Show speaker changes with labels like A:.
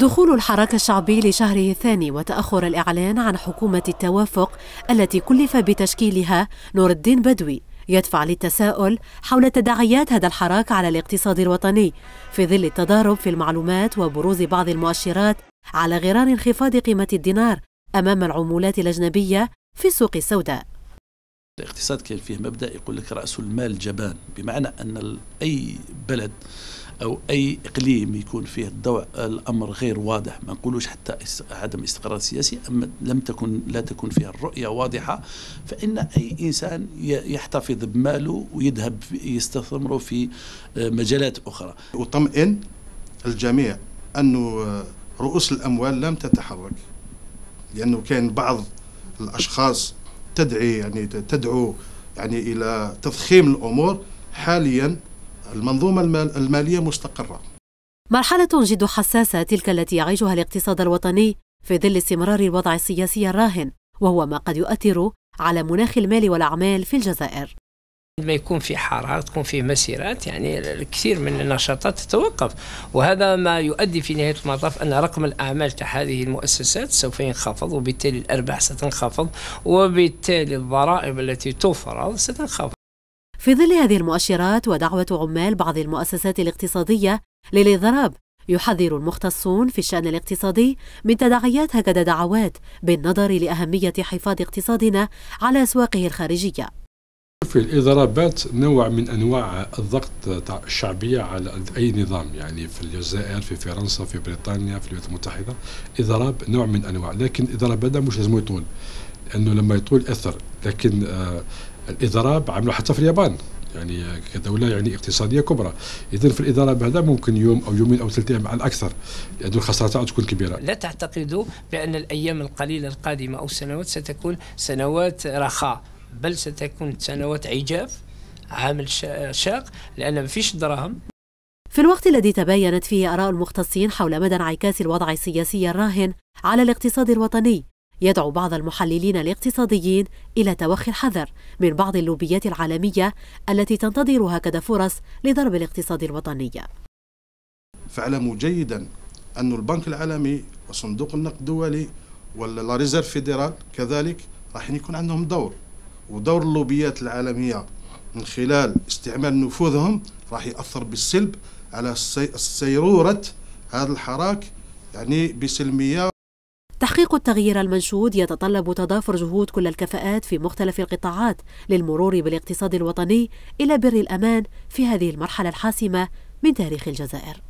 A: دخول الحراك الشعبي لشهره الثاني وتأخر الإعلان عن حكومة التوافق التي كلف بتشكيلها نور الدين بدوي يدفع للتساؤل حول تداعيات هذا الحراك على الاقتصاد الوطني في ظل التضارب في المعلومات وبروز بعض المؤشرات على غرار انخفاض قيمة الدينار أمام العمولات الأجنبية في السوق السوداء
B: الاقتصاد كان فيه مبدا يقول لك راس المال جبان بمعنى ان اي بلد او اي اقليم يكون فيه الضوء الامر غير واضح ما نقولوش حتى عدم استقرار سياسي اما لم تكن لا تكون فيها الرؤيه واضحه فان اي انسان يحتفظ بماله ويذهب يستثمره في آه، مجالات اخرى وطمئن
C: الجميع انه آه، رؤوس الاموال لم تتحرك لانه كان بعض الاشخاص تدعي يعني تدعو يعني الى تضخيم الامور حاليا المنظومه الماليه مستقره.
A: مرحله جد حساسه تلك التي يعيشها الاقتصاد الوطني في ظل استمرار الوضع السياسي الراهن وهو ما قد يؤثر على مناخ المال والاعمال في الجزائر.
D: عندما يكون في حرارة تكون في مسيرات يعني الكثير من النشاطات تتوقف وهذا ما يؤدي في نهاية المطاف أن رقم الأعمال هذه المؤسسات سوف ينخفض وبالتالي الأرباح ستنخفض وبالتالي الضرائب التي تفرض ستنخفض
A: في ظل هذه المؤشرات ودعوة عمال بعض المؤسسات الاقتصادية للإضراب يحذر المختصون في الشأن الاقتصادي من تداعيات هكذا دعوات بالنظر لأهمية حفاظ اقتصادنا على أسواقه الخارجية
E: في الاضرابات نوع من انواع الضغط الشعبيه على اي نظام يعني في الجزائر في فرنسا في بريطانيا في الولايات المتحده اضراب نوع من انواع لكن الاضراب هذا مش لازم يطول لانه لما يطول اثر لكن آه الاضراب عملوا حتى في اليابان يعني كدوله يعني اقتصاديه كبرى اذا في الاضراب هذا ممكن يوم او يومين او ثلاث ايام على الاكثر لان الخساره تاعو تكون كبيره
D: لا تعتقدوا بان الايام القليله القادمه او السنوات ستكون سنوات رخاء بل ستكون سنوات عجاف عامل شاق لأن ما فيش دراهم
A: في الوقت الذي تباينت فيه آراء المختصين حول مدى انعكاس الوضع السياسي الراهن على الاقتصاد الوطني يدعو بعض المحللين الاقتصاديين إلى توخي الحذر من بعض اللوبيات العالمية التي تنتظر هكذا فرص لضرب الاقتصاد الوطني
C: فاعلموا جيدا أن البنك العالمي وصندوق النقد الدولي ولا ريزيرف فيدرال كذلك راح يكون عندهم دور ودور اللوبيات العالمية من خلال استعمال نفوذهم راح يأثر بالسلب على سيرورة هذا الحراك يعني بسلمية
A: تحقيق التغيير المنشود يتطلب تضافر جهود كل الكفاءات في مختلف القطاعات للمرور بالاقتصاد الوطني إلى بر الأمان في هذه المرحلة الحاسمة من تاريخ الجزائر